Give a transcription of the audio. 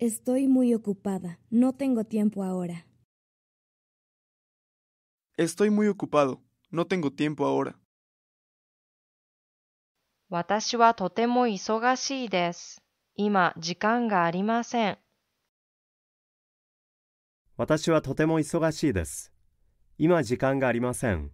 Estoy muy ocupada. No tengo tiempo ahora. Estoy muy ocupado. No tengo tiempo ahora. 私はとても忙しいです。今、時間がありません。私はとても忙しいです。今、時間がありません。